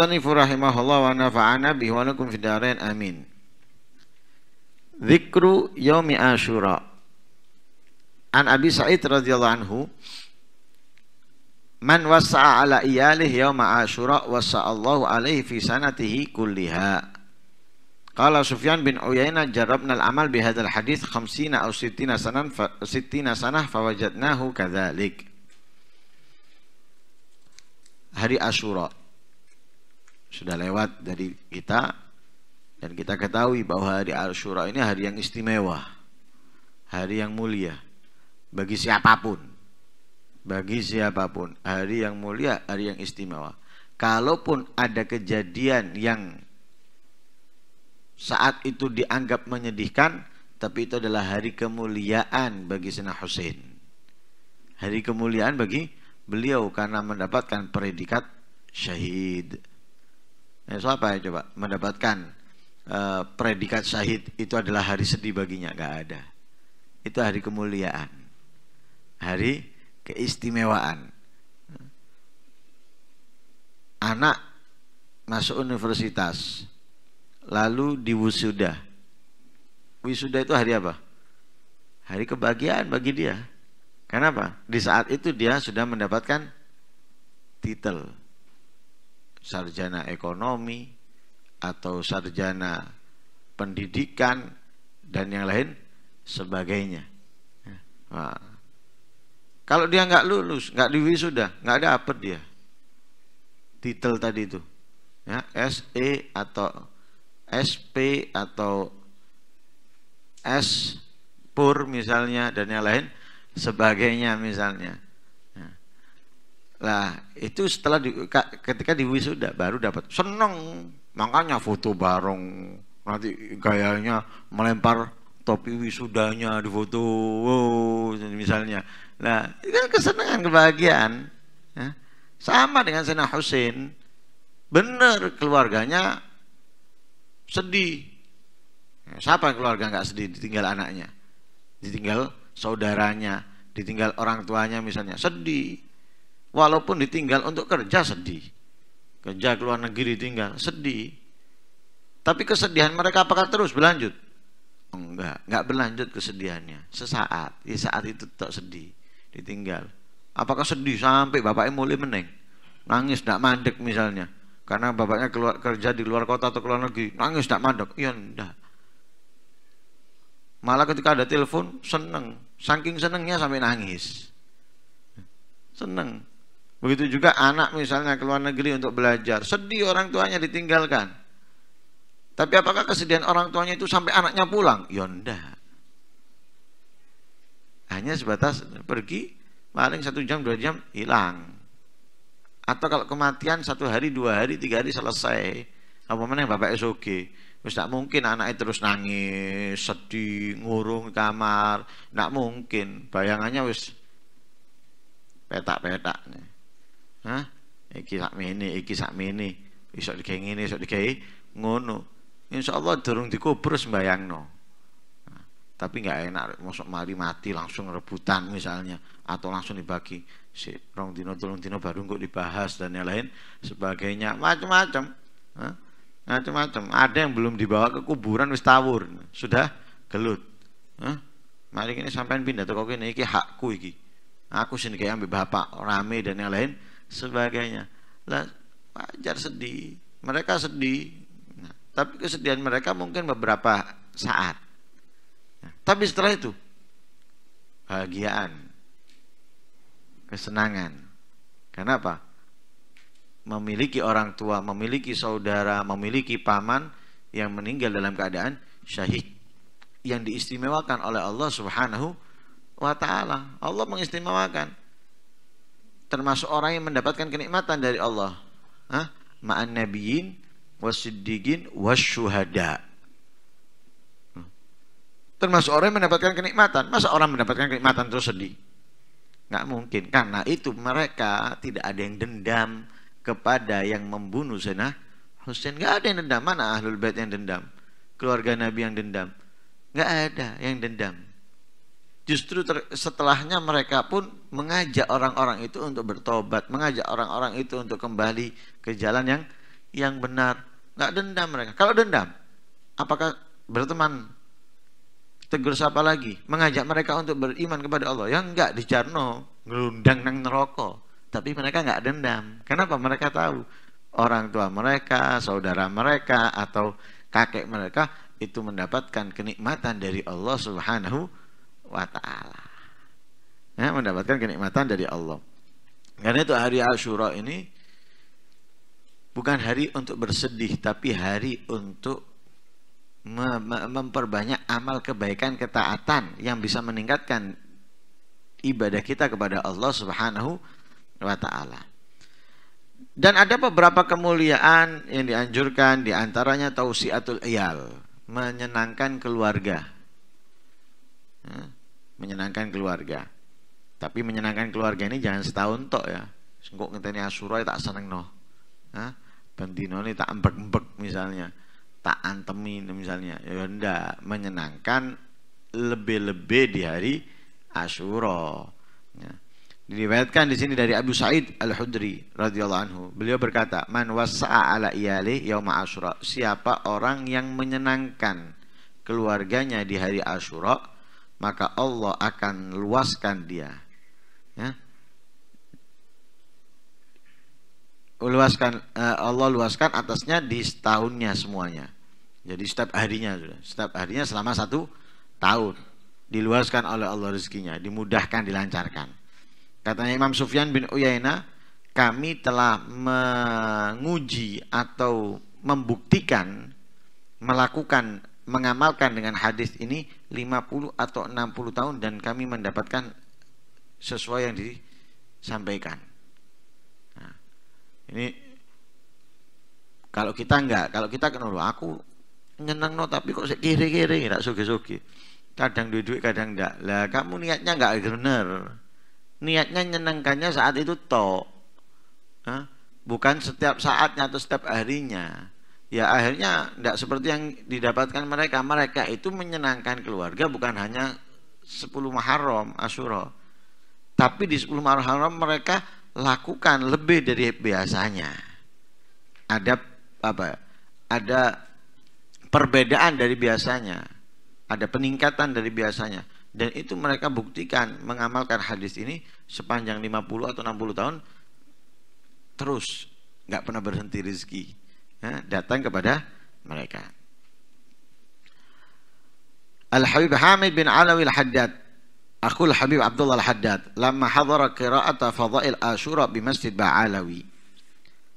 المصنف رحمه الله ونفعنا به ولكم في الدارين آمين ذكر يوم عاشوراء Man wasa'a ala iyalih yawma asyura wasa'allahu alaihi fi sanatihi kulliha. Qala Sufyan bin Uyainah jarabna al-amal khamsina aw sittina sanan fa, sittina sanah fawajadnahu kadhalik. Hari Asyura sudah lewat dari kita dan kita ketahui bahwa hari Asyura ini hari yang istimewa, hari yang mulia bagi siapapun. Bagi siapapun, hari yang mulia, hari yang istimewa. Kalaupun ada kejadian yang saat itu dianggap menyedihkan, tapi itu adalah hari kemuliaan bagi Sina Hussein. Hari kemuliaan bagi beliau karena mendapatkan predikat syahid. Nah, ya coba mendapatkan uh, predikat syahid itu adalah hari sedih baginya gak ada. Itu hari kemuliaan, hari keistimewaan. Anak masuk universitas, lalu diwisuda. Wisuda itu hari apa? Hari kebahagiaan bagi dia. Kenapa? Di saat itu dia sudah mendapatkan titel sarjana ekonomi atau sarjana pendidikan dan yang lain sebagainya. Nah, kalau dia nggak lulus, nggak sudah nggak ada apa dia titel tadi itu, ya SE atau SP atau S pur misalnya dan yang lain sebagainya misalnya. Lah itu setelah di, ketika di wisuda baru dapat seneng makanya foto bareng nanti gayanya melempar topi wisudanya di foto wow, misalnya. Nah itu kan kesenangan kebahagiaan ya. sama dengan Sena Husin bener keluarganya sedih siapa keluarga nggak sedih ditinggal anaknya ditinggal saudaranya ditinggal orang tuanya misalnya sedih Walaupun ditinggal untuk kerja sedih. Kerja ke luar negeri ditinggal, sedih. Tapi kesedihan mereka apakah terus berlanjut? Enggak, enggak berlanjut kesedihannya. Sesaat, di saat itu tak sedih, ditinggal. Apakah sedih sampai bapaknya mulai meneng? Nangis, enggak mandek misalnya. Karena bapaknya keluar kerja di luar kota atau ke luar negeri, nangis enggak mandek. Iya, enggak. Malah ketika ada telepon seneng, saking senengnya sampai nangis. Seneng. Begitu juga anak misalnya ke luar negeri untuk belajar, sedih orang tuanya ditinggalkan. Tapi apakah kesedihan orang tuanya itu sampai anaknya pulang? Ya Hanya sebatas pergi, paling satu jam, dua jam, hilang. Atau kalau kematian satu hari, dua hari, tiga hari selesai. Apa mana yang bapak SOG? Terus tak mungkin anaknya terus nangis, sedih, ngurung kamar. Nggak mungkin. Bayangannya wis petak-petak. Hah? Iki mene, iki mene. Iso ini, ngene, iso dikai ngono. Insyaallah durung dikubur sembayangno. Nah, tapi nggak enak masuk mari mati langsung rebutan misalnya atau langsung dibagi si rong dino tolong dino baru kok dibahas dan yang lain sebagainya macam-macam macam-macam ada yang belum dibawa ke kuburan wis tawur sudah gelut Hah? mari ini sampean pindah tuh kok ini iki hakku iki aku sini kayak ambil bapak rame dan yang lain sebagainya lah wajar sedih mereka sedih nah, tapi kesedihan mereka mungkin beberapa saat nah, tapi setelah itu kebahagiaan kesenangan Kenapa? memiliki orang tua memiliki saudara memiliki paman yang meninggal dalam keadaan syahid yang diistimewakan oleh Allah Subhanahu wa taala Allah mengistimewakan termasuk orang yang mendapatkan kenikmatan dari Allah. Hah? Ma'an nabiyyin wasiddiqin wasyuhada. Hmm. Termasuk orang yang mendapatkan kenikmatan. Masa orang mendapatkan kenikmatan terus sedih? Nggak mungkin. Karena itu mereka tidak ada yang dendam kepada yang membunuh sana, Hussein Nggak ada yang dendam. Mana Ahlul Bait yang dendam? Keluarga Nabi yang dendam? Nggak ada yang dendam justru ter, setelahnya mereka pun mengajak orang-orang itu untuk bertobat, mengajak orang-orang itu untuk kembali ke jalan yang yang benar. Nggak dendam mereka. Kalau dendam, apakah berteman tegur siapa lagi, mengajak mereka untuk beriman kepada Allah? yang enggak dicarno, ngundang nang ngerokok, Tapi mereka nggak dendam. Kenapa? Mereka tahu orang tua mereka, saudara mereka atau kakek mereka itu mendapatkan kenikmatan dari Allah Subhanahu wa wa ta'ala ya, mendapatkan kenikmatan dari Allah karena itu hari Ashura ini bukan hari untuk bersedih tapi hari untuk mem memperbanyak amal kebaikan ketaatan yang bisa meningkatkan ibadah kita kepada Allah Subhanahu wa taala. Dan ada beberapa kemuliaan yang dianjurkan diantaranya tausiatul iyal, menyenangkan keluarga. Ya menyenangkan keluarga tapi menyenangkan keluarga ini jangan setahun tok ya sengkok ngenteni asura tak seneng no Hah? bendino ini tak embek-embek misalnya tak antemin misalnya ya ndak menyenangkan lebih-lebih di hari Asyura. ya. diriwayatkan di sini dari Abu Sa'id Al-Hudri radhiyallahu anhu beliau berkata man wasa'a ala iyalih yauma Asyura?" siapa orang yang menyenangkan keluarganya di hari Asyura? maka Allah akan luaskan dia. Ya. Luaskan uh, Allah luaskan atasnya di setahunnya semuanya. Jadi setiap harinya sudah, setiap harinya selama satu tahun diluaskan oleh Allah rezekinya, dimudahkan, dilancarkan. Katanya Imam Sufyan bin Uyainah, kami telah menguji atau membuktikan melakukan mengamalkan dengan hadis ini 50 atau 60 tahun dan kami mendapatkan sesuai yang disampaikan. Nah, ini kalau kita enggak, kalau kita kenal aku nyeneng no tapi kok kiri kiri enggak sugi-sugi. kadang duit duit kadang enggak lah kamu niatnya enggak benar niatnya nyenengkannya saat itu toh bukan setiap saatnya atau setiap harinya ya akhirnya tidak seperti yang didapatkan mereka mereka itu menyenangkan keluarga bukan hanya 10 Muharram Asyura tapi di 10 Muharram mereka lakukan lebih dari biasanya ada apa ada perbedaan dari biasanya ada peningkatan dari biasanya dan itu mereka buktikan mengamalkan hadis ini sepanjang 50 atau 60 tahun terus nggak pernah berhenti rezeki datang kepada mereka. Al-Habib Hamid bin Alawi Al-Haddad Akhul Habib Abdullah Al-Haddad Lama hadara kira'ata fadail Ashura di Masjid Ba'alawi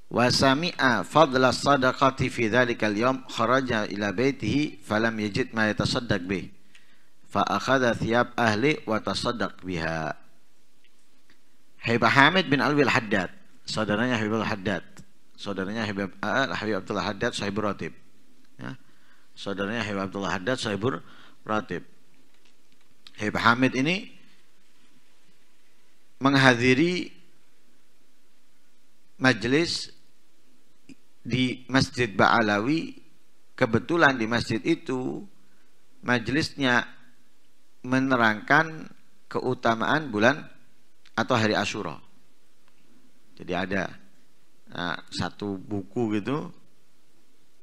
Wa sami'a fadla sadaqati fi dhalikal yawm Kharaja ila baitihi falam yajid ma yatasaddaq bih Fa akhada thiyab ahli wa tasaddaq biha Habib Hamid bin Alwi Al-Haddad Saudaranya Habib Al-Haddad saudaranya Habib, uh, Habib Abdullah Haddad Sahibur Ratib ya. saudaranya Habib Abdullah Haddad Sahibur Ratib Habib Hamid ini menghadiri majelis di Masjid Ba'alawi kebetulan di masjid itu majelisnya menerangkan keutamaan bulan atau hari Asyura. Jadi ada nah, satu buku gitu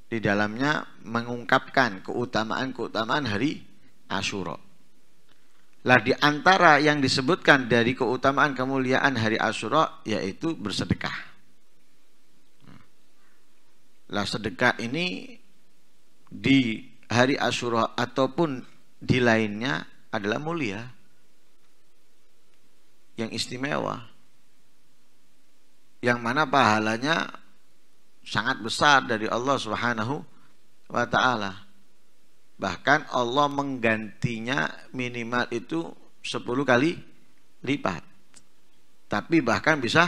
di dalamnya mengungkapkan keutamaan-keutamaan hari Ashura. Lah di antara yang disebutkan dari keutamaan kemuliaan hari Ashura yaitu bersedekah. Lah sedekah ini di hari Ashura ataupun di lainnya adalah mulia yang istimewa yang mana pahalanya sangat besar dari Allah Subhanahu wa taala. Bahkan Allah menggantinya minimal itu 10 kali lipat. Tapi bahkan bisa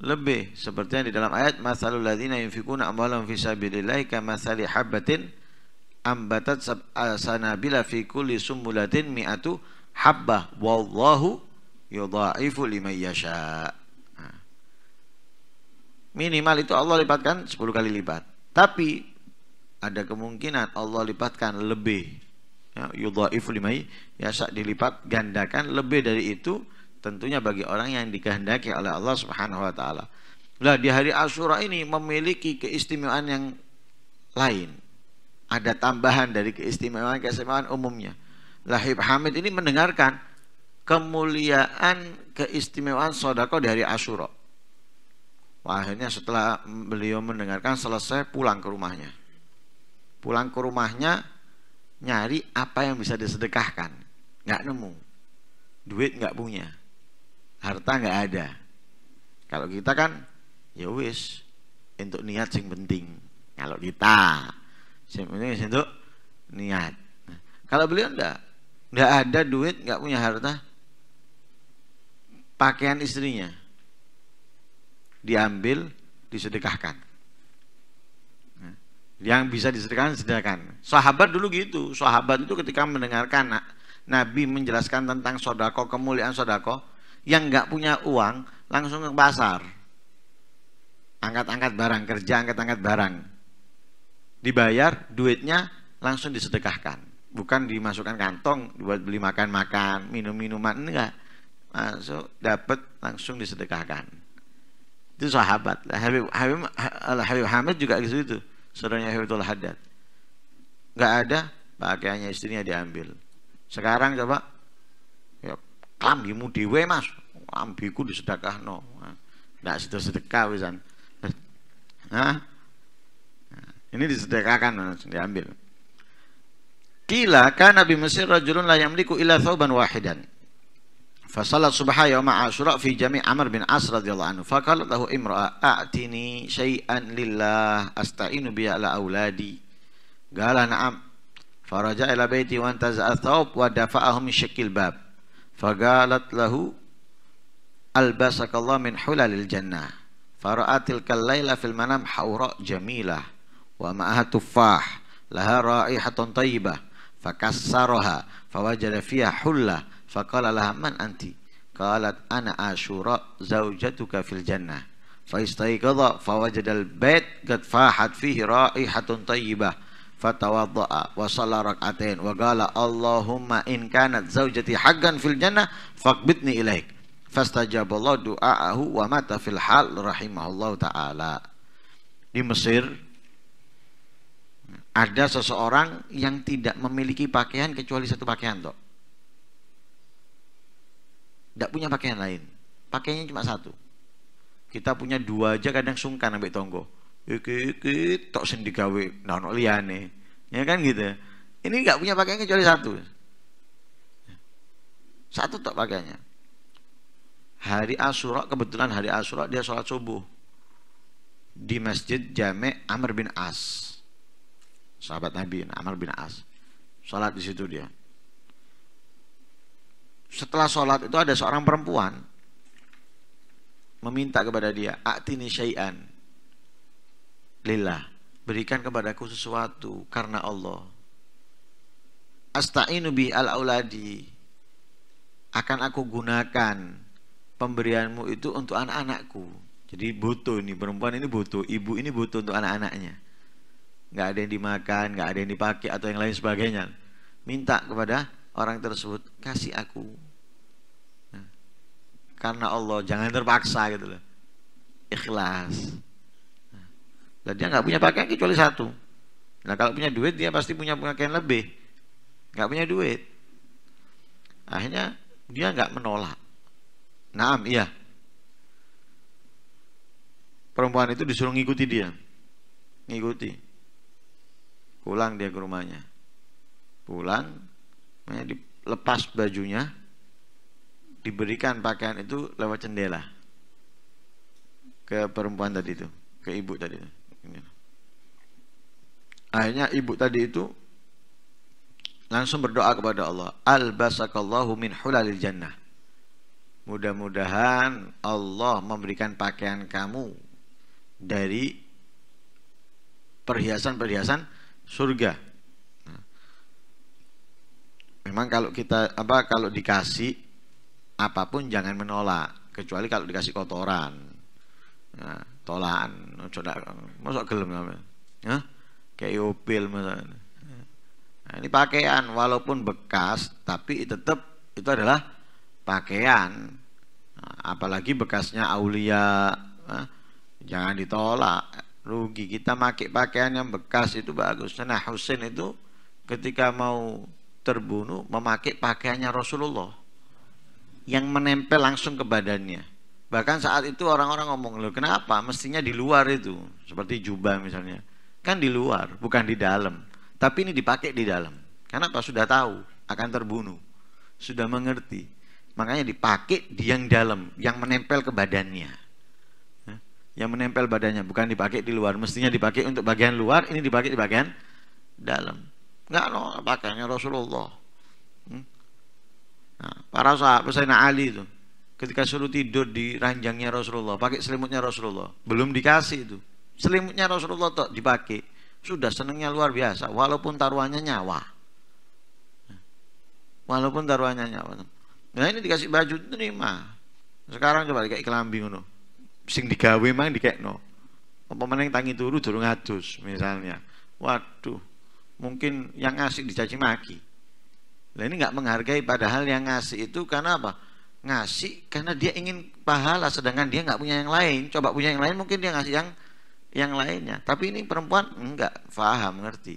lebih seperti yang di dalam ayat masalul ladzina yunfikuna amwalahum fi sabilillahi kamathali habatin ambatat sanabila fi kulli sumulatin mi'atu habbah wallahu yudha'ifu liman yasha' Minimal itu Allah lipatkan 10 kali lipat. Tapi ada kemungkinan Allah lipatkan lebih. Ya, yudha'ifu limai yasa dilipat gandakan lebih dari itu tentunya bagi orang yang dikehendaki oleh Allah Subhanahu wa taala. Lah di hari Asyura ini memiliki keistimewaan yang lain. Ada tambahan dari keistimewaan-keistimewaan umumnya. Lahib Hamid ini mendengarkan kemuliaan keistimewaan sodako di hari Asyura. Akhirnya setelah beliau mendengarkan selesai pulang ke rumahnya. Pulang ke rumahnya nyari apa yang bisa disedekahkan. Nggak nemu. Duit nggak punya. Harta nggak ada. Kalau kita kan ya wis untuk niat sing penting. Kalau kita sing penting untuk niat. kalau beliau enggak enggak ada duit, nggak punya harta. Pakaian istrinya diambil, disedekahkan. Nah, yang bisa disedekahkan, sedekahkan. Sahabat dulu gitu. Sahabat itu ketika mendengarkan Nabi menjelaskan tentang sodako, kemuliaan sodako, yang nggak punya uang langsung ke pasar. Angkat-angkat barang, kerja angkat-angkat barang. Dibayar, duitnya langsung disedekahkan. Bukan dimasukkan kantong buat beli makan-makan, minum-minuman, enggak. Masuk, dapat langsung disedekahkan. Itu sahabat. Habib, Habib, Al Habib Hamid juga gitu. itu, Saudaranya Habibullah Haddad. Nggak ada, pakaiannya istrinya diambil. Sekarang coba, ya, kambimu diwe mas. Klambiku disedekah no. Nggak sedekah wisan. Nah, ini disedekahkan, diambil. Kila kan Nabi Mesir rajulun la yamliku illa thawban wahidan. فصلى الصبح يوم عاشوراء في جميع عمر بن عاص رضي الله عنه فقالت له امرأة أعتني شيئا لله أستعين به على أولادي قال نعم فرجع إلى بيتي وانتزع الثوب ودفعه من شك الباب فقالت له ألبسك الله من حلل الجنة فرأى تلك الليلة في المنام حوراء جميلة ومعها تفاح لها رائحة طيبة فكسرها فوجد فيها حلة Faqala laha man anti? Qalat ana Ashura zaujatuka fil jannah. Faistaikadha fawajadal bait qad fahat fihi raihatun tayyibah. Fatawadda'a wa shalla rak'atain wa qala Allahumma in kanat zaujati haggan fil jannah faqbitni ilaik. Fastajaballah du'aahu wa mata fil hal rahimahullahu ta'ala. Di Mesir ada seseorang yang tidak memiliki pakaian kecuali satu pakaian toh. Tidak punya pakaian lain. Pakainya cuma satu. Kita punya dua aja kadang sungkan ambek tonggo. Iki iki tok gawe, digawe nono nah, liane. Ya kan gitu. Ini nggak punya pakaian kecuali satu. Satu tok pakaiannya. Hari Asyura kebetulan hari Asyura dia sholat subuh di masjid Jame Amr bin As. Sahabat Nabi Amr bin As. Sholat di situ dia setelah sholat itu ada seorang perempuan meminta kepada dia aktini syai'an lillah berikan kepadaku sesuatu karena Allah astainu bi al auladi akan aku gunakan pemberianmu itu untuk anak-anakku jadi butuh nih perempuan ini butuh ibu ini butuh untuk anak-anaknya nggak ada yang dimakan nggak ada yang dipakai atau yang lain sebagainya minta kepada orang tersebut kasih aku nah, karena Allah jangan terpaksa gitu loh ikhlas nah, dan dia nggak punya pakaian kecuali satu nah kalau punya duit dia pasti punya pakaian lebih nggak punya duit akhirnya dia nggak menolak naam iya perempuan itu disuruh ngikuti dia ngikuti pulang dia ke rumahnya pulang dilepas bajunya diberikan pakaian itu lewat jendela ke perempuan tadi itu ke ibu tadi itu akhirnya ibu tadi itu langsung berdoa kepada Allah basakallahu min hulalil jannah mudah-mudahan Allah memberikan pakaian kamu dari perhiasan-perhiasan surga memang kalau kita apa kalau dikasih apapun jangan menolak kecuali kalau dikasih kotoran nah, tolaan coba masuk gelem ya kayak opil nah, ini pakaian walaupun bekas tapi tetap itu adalah pakaian nah, apalagi bekasnya aulia nah, jangan ditolak rugi kita pakai pakaian yang bekas itu bagus nah Husain itu ketika mau terbunuh memakai pakaiannya Rasulullah yang menempel langsung ke badannya. Bahkan saat itu orang-orang ngomong, "Loh, kenapa? Mestinya di luar itu." Seperti jubah misalnya. Kan di luar, bukan di dalam. Tapi ini dipakai di dalam. Karena Kenapa? Sudah tahu akan terbunuh. Sudah mengerti. Makanya dipakai di yang dalam, yang menempel ke badannya. Yang menempel badannya, bukan dipakai di luar. Mestinya dipakai untuk bagian luar, ini dipakai di bagian dalam nggak no pakainya Rasulullah hmm? nah, para sahabat saya Ali itu ketika suruh tidur di ranjangnya Rasulullah pakai selimutnya Rasulullah belum dikasih itu selimutnya Rasulullah tuh dipakai sudah senengnya luar biasa walaupun taruhannya nyawa walaupun taruhannya nyawa nah ini dikasih baju terima sekarang coba kayak kelambi ngono sing digawe mang dikekno apa meneng tangi turu durung adus misalnya waduh mungkin yang ngasih dicaci maki. Nah ini nggak menghargai padahal yang ngasih itu karena apa? Ngasih karena dia ingin pahala sedangkan dia nggak punya yang lain. Coba punya yang lain mungkin dia ngasih yang yang lainnya. Tapi ini perempuan nggak paham ngerti.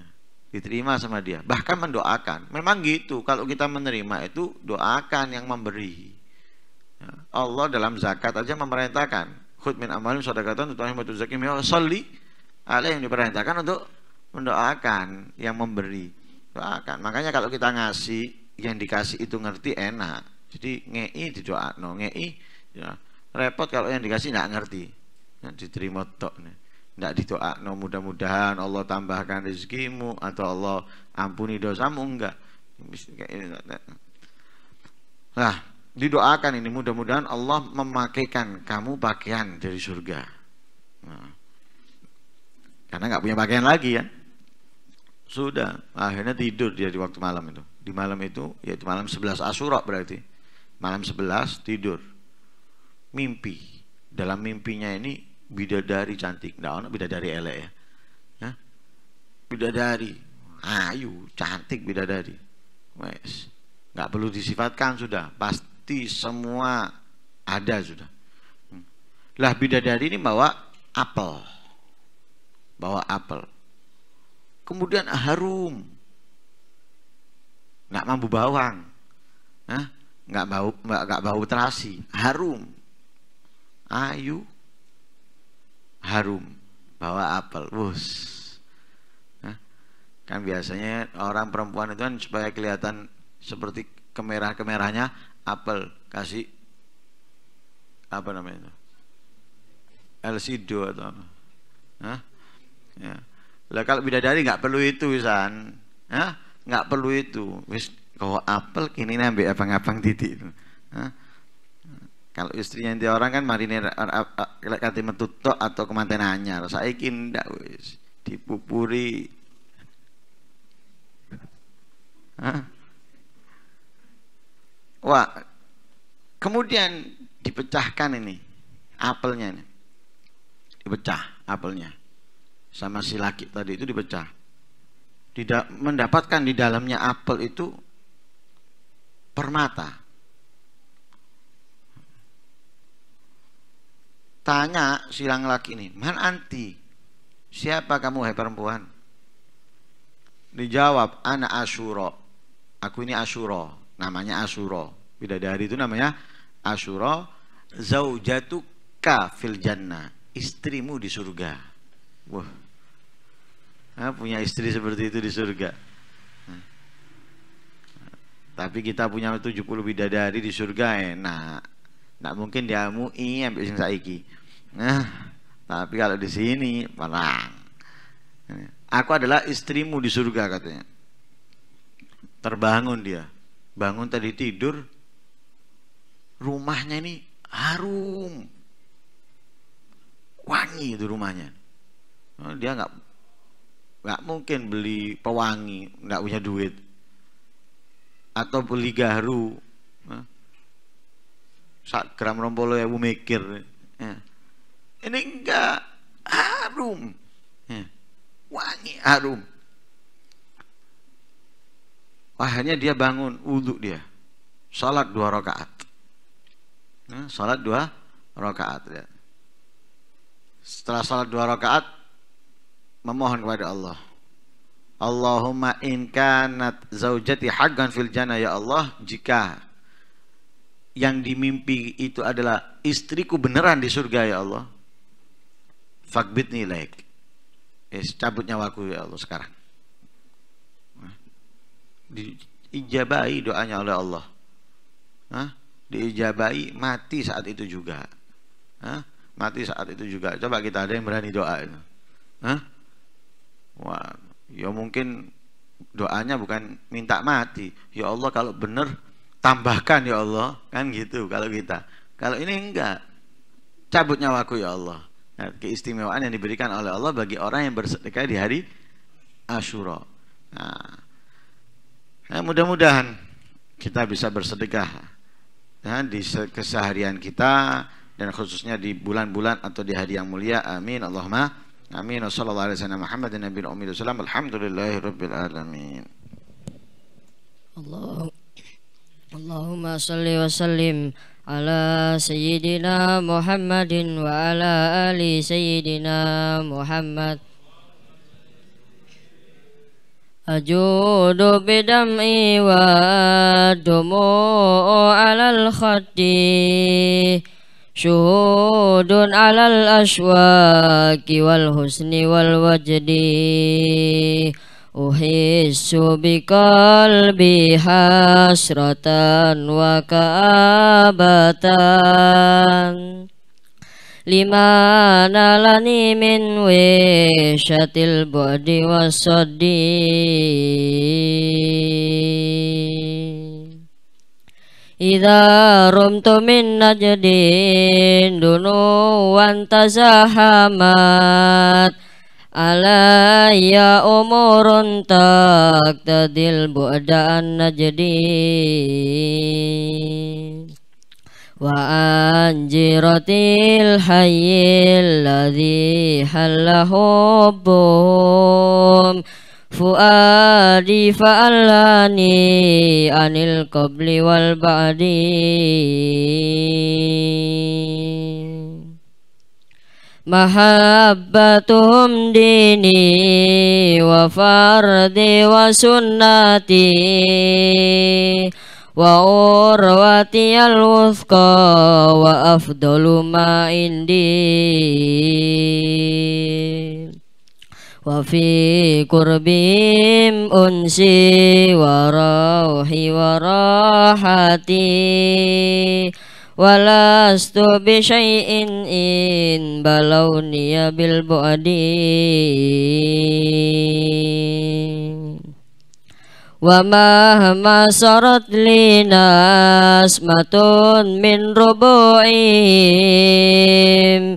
Nah, diterima sama dia, bahkan mendoakan. Memang gitu, kalau kita menerima itu doakan yang memberi. Ya, Allah dalam zakat aja memerintahkan, khud min amalin sadaqatan tutahim wa tuzakim ya salli. yang diperintahkan untuk mendoakan yang memberi doakan makanya kalau kita ngasih yang dikasih itu ngerti enak jadi ngei doa no ngei ya. repot kalau yang dikasih nggak ngerti nah, diterima tok nih nggak doa no mudah-mudahan Allah tambahkan rezekimu atau Allah ampuni dosamu enggak nah didoakan ini mudah-mudahan Allah memakaikan kamu pakaian dari surga nah, karena nggak punya pakaian lagi ya sudah, akhirnya tidur dia di waktu malam itu. Di malam itu, yaitu malam 11 Asura berarti. Malam 11 tidur. Mimpi. Dalam mimpinya ini bidadari cantik. nah, ada bidadari elek ya. ya. Bidadari. Ayu, cantik bidadari. Wes. Nggak perlu disifatkan sudah. Pasti semua ada sudah. Hmm. Lah bidadari ini bawa apel. Bawa apel kemudian harum nggak mampu bawang nah nggak bau nggak, nggak bau terasi harum ayu harum bawa apel bus nah, kan biasanya orang perempuan itu kan supaya kelihatan seperti kemerah kemerahnya apel kasih apa namanya itu LCD atau apa Hah? ya lah kalau bidadari nggak perlu itu San. Hah? Nggak perlu itu. Wis kau apel kini nambah abang-abang titik itu. Kalau istrinya dia orang kan marine kati metutok atau kemanten anyar. Saiki ndak wis dipupuri. Hah? Wah. Kemudian dipecahkan ini apelnya ini. Dipecah apelnya sama si laki tadi itu dipecah. Tidak mendapatkan di dalamnya apel itu permata. Tanya silang laki ini, man anti? Siapa kamu hai perempuan? Dijawab, anak Asuro. Aku ini Asuro, namanya Asuro. Bidadari itu namanya Asuro. Zaujatuka fil jannah. Istrimu di surga. Wah, Ha, punya istri seperti itu di surga Ha. tapi kita punya 70 bidadari di surga enak nggak mungkin mu'i ambil sing saiki nah tapi kalau di sini parang aku adalah istrimu di surga katanya terbangun dia bangun tadi tidur rumahnya ini harum wangi itu rumahnya oh, dia nggak nggak mungkin beli pewangi nggak punya duit atau beli garu saat gram rompolo ya mikir ini enggak harum ya. wangi harum akhirnya dia bangun untuk dia salat dua rakaat salat dua rakaat ya. setelah salat dua rakaat memohon kepada Allah. Allahumma in kanat zaujati haggan fil jannah ya Allah, jika yang dimimpi itu adalah istriku beneran di surga ya Allah. Fakbitni nilai. Yes, eh, cabut nyawaku ya Allah sekarang. diijabai doanya oleh Allah. diijabai mati saat itu juga. mati saat itu juga. Coba kita ada yang berani doa itu. Hah? Wah, ya mungkin doanya bukan minta mati. Ya Allah kalau benar tambahkan ya Allah, kan gitu kalau kita. Kalau ini enggak. Cabut nyawaku ya Allah. Nah, keistimewaan yang diberikan oleh Allah bagi orang yang bersedekah di hari Asyura. Nah, nah mudah-mudahan kita bisa bersedekah nah, di keseharian kita dan khususnya di bulan-bulan atau di hari yang mulia. Amin. Allahumma امين وصلى الله على سيدنا محمد النبي الامي والسلام الحمد لله رب العالمين الله اللهم صل وسلم على سيدنا محمد وعلى ال سيدنا محمد أجود بدمعي والدموع على الخد syuhudun alal aswaki wal husni wal wajdi Uhissu biqalbi hasratan wa kaabatan Lima nalani min wishatil bu'di wasaddi Ida rum tu min najdin dunu antasahamat alaya tadil bu'adaan najdin wa anjiratil hayyil ladhi halahubbum fuadi fa'alani anil qabli wal ba'di mahabbatuhum dini wa fardi wa sunnati wa urwati al-wuthqa wa afdalu ma indi وفي قربهم أنسي وروحي وراحتي ولست بشيء إن بلوني بالبعد ومهما صارت لي نسمة من ربوعهم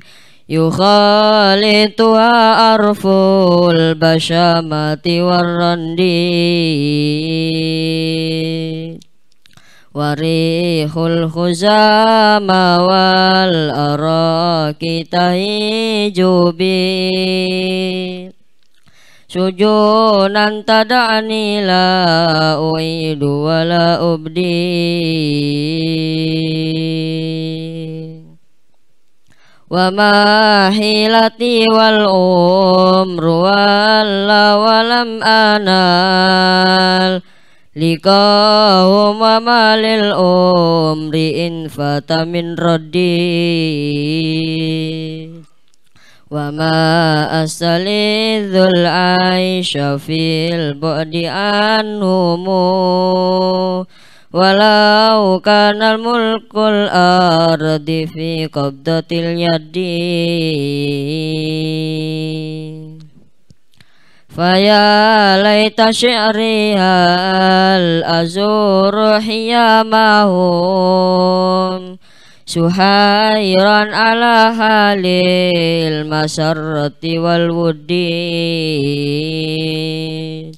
tua arful basyamati warrandi warihul khuzama wal arakita hijubi sujunan tada'ani la uidu wa la ubdi وما حيلتي والعمر ولا ولم أنال لقاهم وما للعمر إن فات من ردي وما أستلذ العيش في البعد عنهم Walau kanal mulkul ardi fi qabdatil yadi Faya laita syi'ri hal azuru hiyamahum Suhairan ala halil masarati wal wudid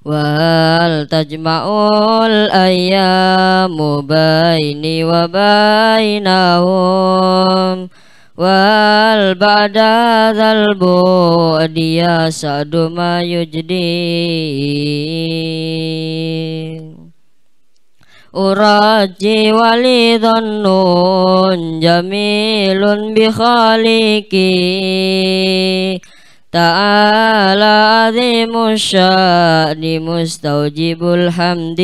wal tajma'ul ayyamu baini wa bainahum wal ba'da dzal bu'di yasadu ma yujdi uraji walidun nun jamilun bi khaliqi تعالى عظيم الشأن مستوجب الحمد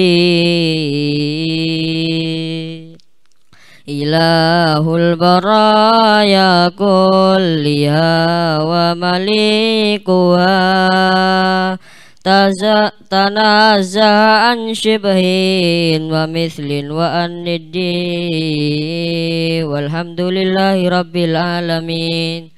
إله البرايا كلها ومليكها تنازع عن شبه ومثل وأن الدين والحمد لله رب العالمين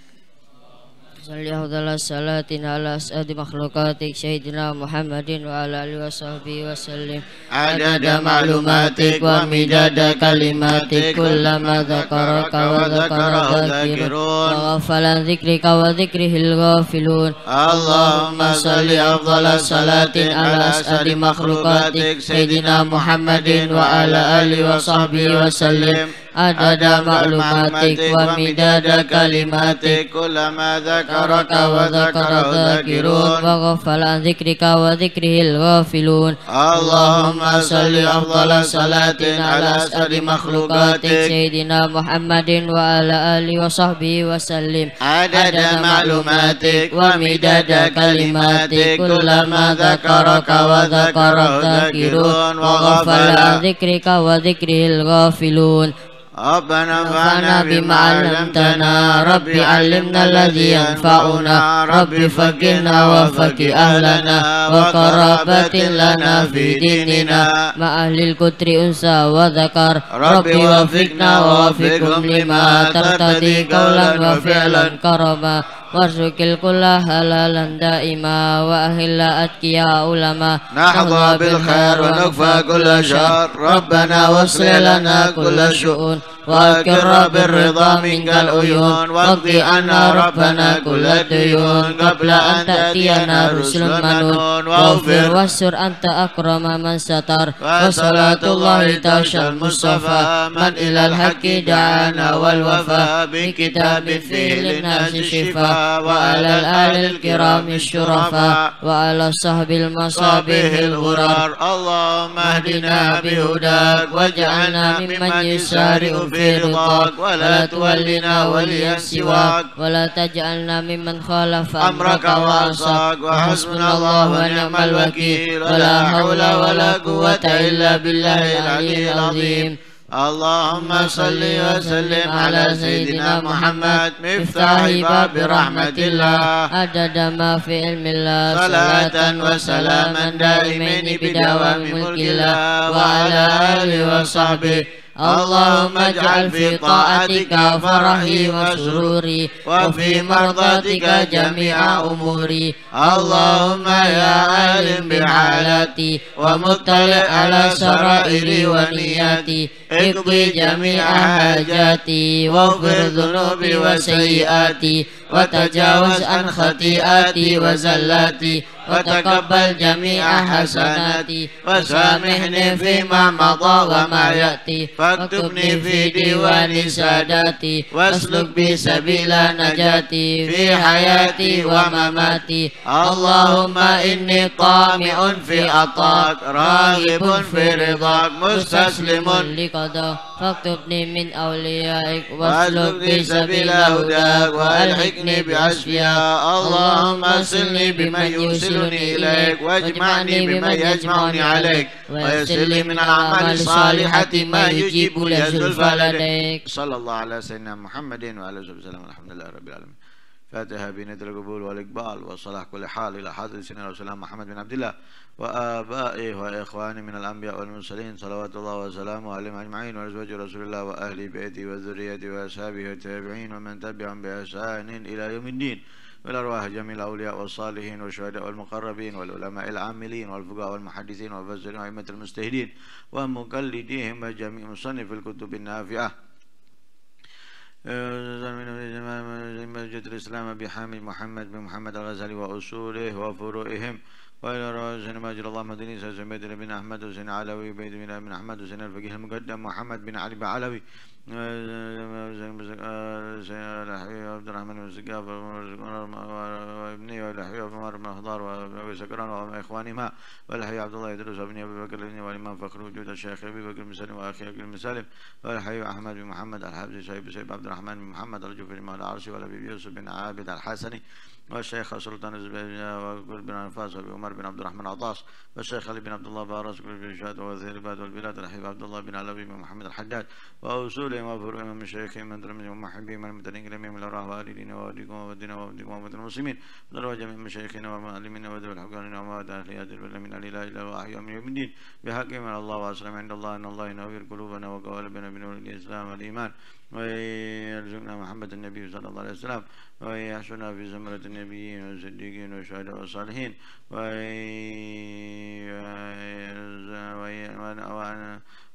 صل أفضل الصلاة على أسعد مخلوقاتك سيدنا محمد وعلى آله وصحبه وسلم عدد معلوماتك ومداد كلماتك كلما ذكرك وذكر الذاكرون وغفل عن ذكرك وذكره الغافلون اللهم صل أفضل الصلاة على أسعد مخلوقاتك سيدنا محمد وعلى آله وصحبه وسلم ada maklumatik wa midada kalimatik kulama zakaraka wa zakara zakirun wa ghafala wa zikrihil Allahumma salli afdala salatin ala asadi makhlukatik Sayyidina Muhammadin wa ala ali wa sahbihi wa sallim ada maklumatik wa midada kalimatik kulama zakaraka wa zakara zakirun wa ghafala wa zikrihil ربنا انفعنا بما علمتنا رب علمنا الذي ينفعنا رب فقنا وفق أهلنا وقرابة لنا في ديننا مع أهل الكتر أنثى وذكر رب وفقنا ووفقهم لما ترتدي قولا وفعلا كرما وارزق الكل حلالا دائما وأهل أتقيا علما نحظى بالخير ونكفى كل شر ربنا وصلنا لنا كل شؤون واكر بالرضا منك العيون واقضي عنا ربنا كل الديون قبل أن تأتينا رسل منون واغفر واستر أنت أكرم من ستر وصلاة الله تغشى المصطفى من إلى الحق دعانا والوفاء بكتاب فيه للناس شفاء وعلى الآل الكرام الشرفاء وعلى صحب المصابيح الغرار اللهم اهدنا بهداك واجعلنا ممن يسارع في في رضاك ولا تولنا وليا سواك ولا تجعلنا ممن خالف أمرك وعصاك وحسبنا الله ونعم الوكيل ولا حول ولا قوة إلا بالله العلي العظيم اللهم صل وسلم على سيدنا محمد مفتاح باب رحمة الله عدد ما في علم الله صلاة وسلاما دائمين بدوام ملك الله وعلى آله وصحبه اللهم اجعل في طاعتك فرحي وسروري وفي مرضاتك جميع أموري اللهم يا عالم بحالتي ومطلع على سرائري ونياتي اقضي جميع حاجاتي واغفر ذنوبي وسيئاتي وتجاوز عن خطيئاتي وزلاتي وتقبل جميع حسناتي وسامحني فيما مضى وما يأتي فاكتبني في ديوان ساداتي واسلك بي سبيل نجاتي في حياتي ومماتي اللهم إني طامع في عطاك راغب في رضاك مستسلم لقضاك فاكتبني من أوليائك واسلك بي سبيل هداك وألحق وألحقني بأسفيا اللهم أرسلني بمن يرسلني إليك واجمعني بما يجمعني عليك ويسلي من الأعمال الصالحة ما يجيب لي زلفى لديك صلى الله على سيدنا محمد وعلى آله وصحبه وسلم الحمد لله رب العالمين فاتها بنيت القبول والإقبال وصلاح كل حال إلى حضرة سيدنا رسول الله محمد بن عبد الله وآبائه وإخوانه من الأنبياء والمرسلين صلوات الله وسلامه عليهم أجمعين وأزواج رسول الله وأهل بيته وذريته وأصحابه والتابعين ومن تبعهم بإحسان إلى يوم الدين والأرواح جميع الأولياء والصالحين والشهداء والمقربين والعلماء العاملين والفقهاء والمحدثين والفزرين وأئمة المجتهدين ومقلديهم وجميع مصنف الكتب النافعة مسجد الإسلام بحامد محمد بن محمد الغزالي وأصوله وفروعهم وإلى رواز ماجر الله مدني سيد بن أحمد حسين علوي بن أحمد حسين الفقيه المقدم محمد بن علي علوي عبد الرحمن والزقاف وابني والحبيب وعمر بن خضار وابي سكران واخوانهما والحي عبد الله يدرس وابني ابي بكر الابني والامام فخر وجود الشيخ ابي بكر المسلم واخي ابي المسالم والحي احمد بن محمد الحبزي شيب شيب عبد الرحمن بن محمد الجوفي مولى العرشي والابي يوسف بن عابد الحسني والشيخ سلطان الزبيدي وكل بن انفاس وابي عمر بن عبد الرحمن عطاس والشيخ علي بن عبد الله بارس وكل بن شاد وزير البلاد والبلاد الحبيب عبد الله بن علوي بن محمد الحداد واصول عليهم وأبهر من مشايخهم من درمهم ومحبهم من مدن إقلامهم من الرهوة آلين وأوليكم وودنا وودكم ومدن المسلمين من الرواج من مشايخنا ومعلمنا ودول الحقاننا ومواد أهل هذا البلد من علي لا إله وأحيا من يوم الدين بحق من الله وأسلم عند الله أن الله ينور قلوبنا وقوالبنا بنور الإسلام والإيمان ويرزقنا محمد النبي صلى الله عليه وسلم ويحشرنا في زمرة النبيين والصديقين والشهداء والصالحين وي...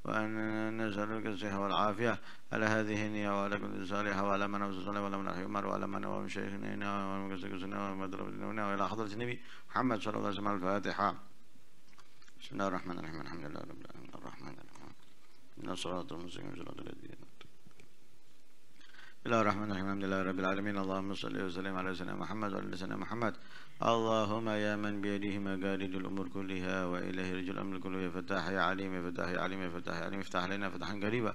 وأن نسألك الصحة والعافية على هذه النية وعلى كل صالحة وعلى من أوصى صالح وعلى من أحيى عمر وعلى من هو من شيخنا هنا ومن مكسك سنة ومدرب الدنيا حضرة النبي محمد صلى الله عليه وسلم الفاتحة بسم الله الرحمن الرحيم الحمد لله رب العالمين الرحمن الرحيم إن الصراط المستقيم صراط الذين بسم الله الرحمن الرحيم الحمد لله رب العالمين اللهم صل وسلم على سيدنا محمد وعلى سيدنا محمد اللهم يا من بيده مقاليد الامور كلها واليه يرجو الامر كله يا فتاح يا عليم يا فتاح يا عليم يا فتاح يا عليم افتح لنا فتحا قريبا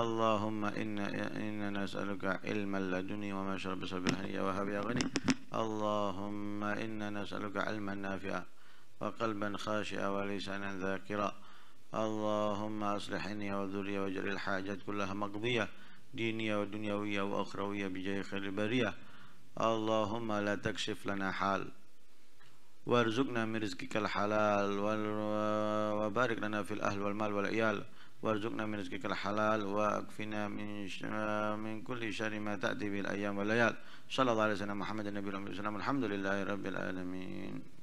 اللهم انا انا نسالك علما لدني وما شرب صبر يا وهب يا غني اللهم انا نسالك علما نافعا وقلبا خاشعا ولسانا ذاكرا اللهم اصلح اني وذري وجري الحاجات كلها مقضيه دينية ودنيوية وأخروية بجاه خير البرية اللهم لا تكشف لنا حال وارزقنا من رزقك الحلال وبارك لنا في الأهل والمال والعيال وارزقنا من رزقك الحلال واكفنا من من كل شر ما تأتي به الأيام والليال صلى الله عليه وسلم محمد النبي الأمي وسلم الحمد لله رب العالمين